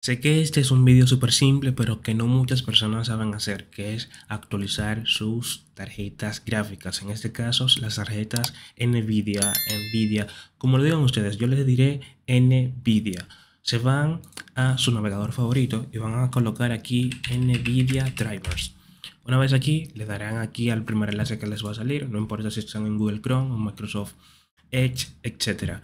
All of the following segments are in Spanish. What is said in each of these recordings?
Sé que este es un vídeo súper simple, pero que no muchas personas saben hacer, que es actualizar sus tarjetas gráficas. En este caso, las tarjetas NVIDIA, NVIDIA. Como lo digan ustedes, yo les diré NVIDIA. Se van a su navegador favorito y van a colocar aquí NVIDIA Drivers. Una vez aquí, le darán aquí al primer enlace que les va a salir, no importa si están en Google Chrome o Microsoft Edge, etc.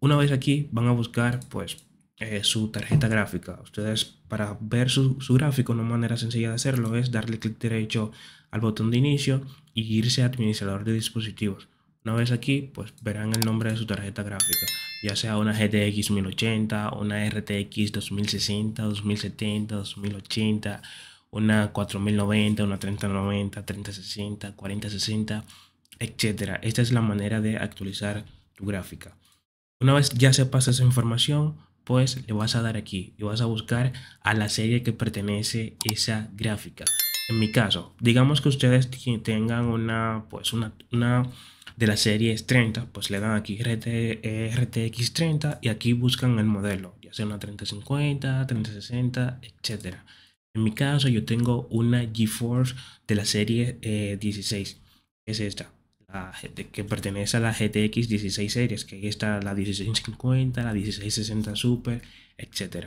Una vez aquí, van a buscar pues eh, su tarjeta gráfica. Ustedes para ver su, su, gráfico, una manera sencilla de hacerlo es darle clic derecho al botón de inicio y irse a administrador de dispositivos. Una vez aquí, pues verán el nombre de su tarjeta gráfica, ya sea una GTX 1080, una RTX 2060, 2070, 2080 una 4090, una 3090, 3060, 4060, etc. Esta es la manera de actualizar tu gráfica. Una vez ya se pasa esa información, pues le vas a dar aquí y vas a buscar a la serie que pertenece esa gráfica. En mi caso, digamos que ustedes tengan una, pues una, una de las series 30, pues le dan aquí RTX 30 y aquí buscan el modelo, ya sea una 3050, 3060, etcétera. En mi caso yo tengo una GeForce de la serie 16, eh, 16. Es esta, que pertenece a la GTX 16 series, que ahí está la 1650, la 1660 Super, etc.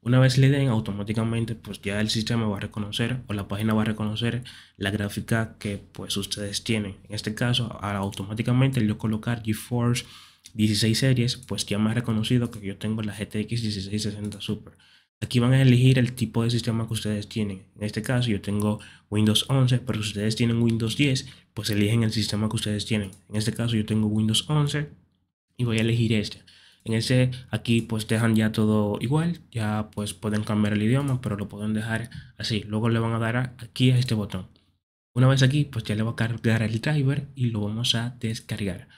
Una vez le den, automáticamente pues ya el sistema va a reconocer o la página va a reconocer la gráfica que pues ustedes tienen. En este caso, automáticamente yo colocar GeForce 16 series, pues ya me ha reconocido que yo tengo la GTX 1660 Super. Aquí van a elegir el tipo de sistema que ustedes tienen. En este caso yo tengo Windows 11, pero si ustedes tienen Windows 10, pues eligen el sistema que ustedes tienen. En este caso yo tengo Windows 11 y voy a elegir este. En ese aquí pues dejan ya todo igual, ya pues pueden cambiar el idioma, pero lo pueden dejar así. Luego le van a dar aquí a este botón. Una vez aquí pues ya le va a cargar el driver y lo vamos a descargar.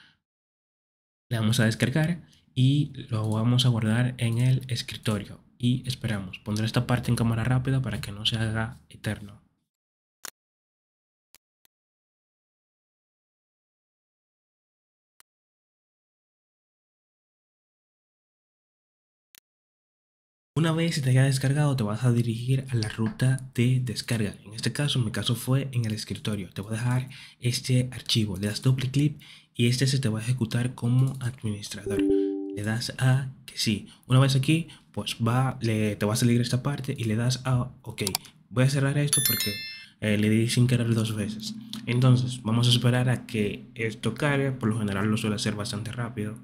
Le vamos a descargar y lo vamos a guardar en el escritorio y esperamos. Pondré esta parte en cámara rápida para que no se haga eterno. Una vez te haya descargado te vas a dirigir a la ruta de descarga. En este caso, en mi caso fue en el escritorio. Te voy a dejar este archivo. Le das doble clic y este se te va a ejecutar como administrador. Le das a que sí. Una vez aquí pues va, le, te va a salir esta parte y le das a OK. Voy a cerrar esto porque eh, le di sin querer dos veces. Entonces, vamos a esperar a que esto cargue. Por lo general lo suele hacer bastante rápido.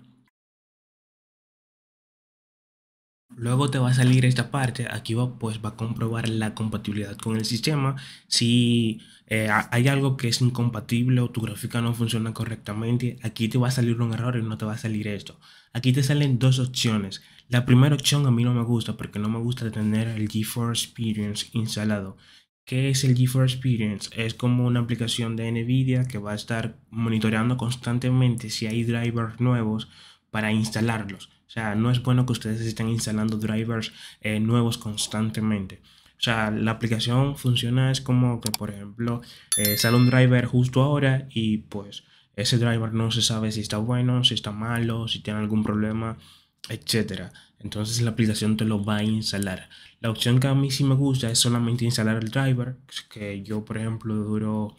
Luego te va a salir esta parte, aquí va, pues, va a comprobar la compatibilidad con el sistema. Si eh, hay algo que es incompatible o tu gráfica no funciona correctamente, aquí te va a salir un error y no te va a salir esto. Aquí te salen dos opciones. La primera opción a mí no me gusta porque no me gusta tener el GeForce Experience instalado. ¿Qué es el GeForce Experience? Es como una aplicación de NVIDIA que va a estar monitoreando constantemente si hay drivers nuevos para instalarlos. O sea, no es bueno que ustedes estén instalando drivers eh, nuevos constantemente. O sea, la aplicación funciona es como que, por ejemplo, eh, sale un driver justo ahora y pues ese driver no se sabe si está bueno, si está malo, si tiene algún problema, etc, Entonces la aplicación te lo va a instalar. La opción que a mí sí me gusta es solamente instalar el driver, que yo por ejemplo duro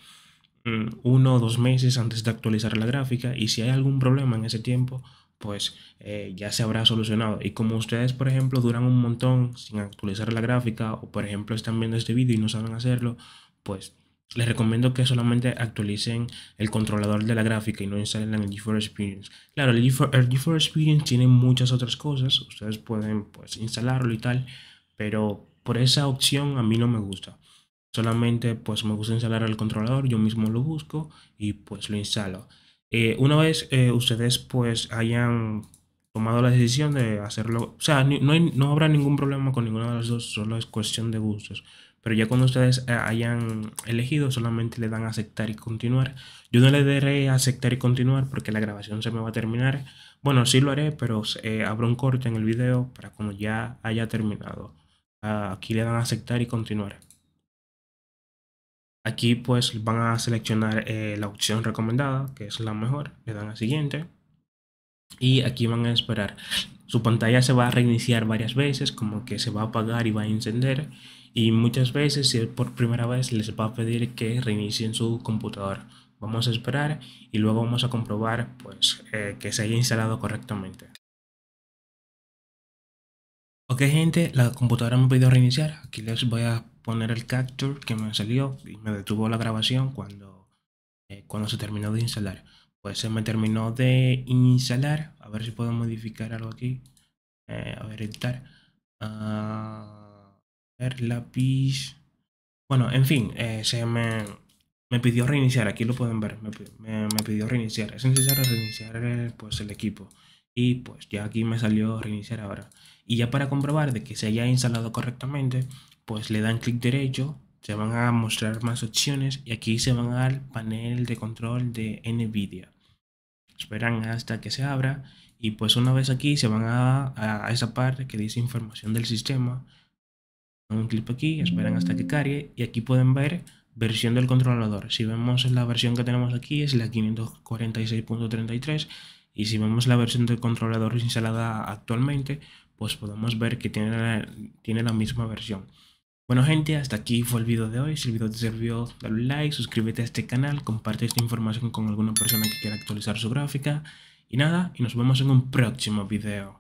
mm, uno o dos meses antes de actualizar la gráfica y si hay algún problema en ese tiempo, pues eh, ya se habrá solucionado. Y como ustedes, por ejemplo, duran un montón sin actualizar la gráfica o, por ejemplo, están viendo este video y no saben hacerlo, pues les recomiendo que solamente actualicen el controlador de la gráfica y no instalen el GeForce Experience. Claro, el GeForce, Experience tiene muchas otras cosas, ustedes pueden pues instalarlo y tal, pero por esa opción a mí no me gusta. Solamente pues me gusta instalar el controlador, yo mismo lo busco y pues lo instalo. Eh, una vez eh, ustedes pues hayan tomado la decisión de hacerlo, o sea, no, habrá ningún problema con ninguna de las dos, solo es cuestión de gustos. Pero ya cuando ustedes eh, hayan elegido, solamente le dan aceptar y continuar. Yo no le daré aceptar y continuar porque la grabación se me va a terminar. Bueno, sí lo haré, pero habrá un corte en el video para cuando ya haya terminado. Ah, aquí le dan aceptar y continuar. Aquí pues van a seleccionar eh, la opción recomendada, que es la mejor, le dan a siguiente y aquí van a esperar. Su pantalla se va a reiniciar varias veces, como que se va a apagar y va a encender y muchas veces, si es por primera vez, les va a pedir que reinicien su computador. Vamos a esperar y luego vamos a comprobar pues, eh, que se haya instalado correctamente. Ok gente, la computadora me pidió reiniciar. Aquí les voy a poner el capture que me salió y me detuvo la grabación cuando, eh, cuando se terminó de instalar. Pues se me terminó de instalar. A ver si puedo modificar algo aquí. Eh, a ver, editar. a ah, ver, lápiz. Bueno, en fin, eh, se me, me, pidió reiniciar. Aquí lo pueden ver. Me, pidió reiniciar. Es necesario reiniciar pues, el equipo. Y pues ya aquí me salió reiniciar ahora. Y ya para comprobar de que se haya instalado correctamente, pues le dan clic derecho, se van a mostrar más opciones y aquí se van al panel de control de NVIDIA. Esperan hasta que se abra y pues una vez aquí se van a, esa parte que dice información del sistema. Un clic aquí, esperan hasta que cargue y aquí pueden ver versión del controlador. Si vemos la versión que tenemos aquí es la 546.33 y si vemos la versión del controlador instalada actualmente, pues podemos ver que tiene la, tiene la misma versión. Bueno gente, hasta aquí fue el video de hoy. Si el video te sirvió, dale un like, suscríbete a este canal, comparte esta información con alguna persona que quiera actualizar su gráfica. Y nada, y nos vemos en un próximo video.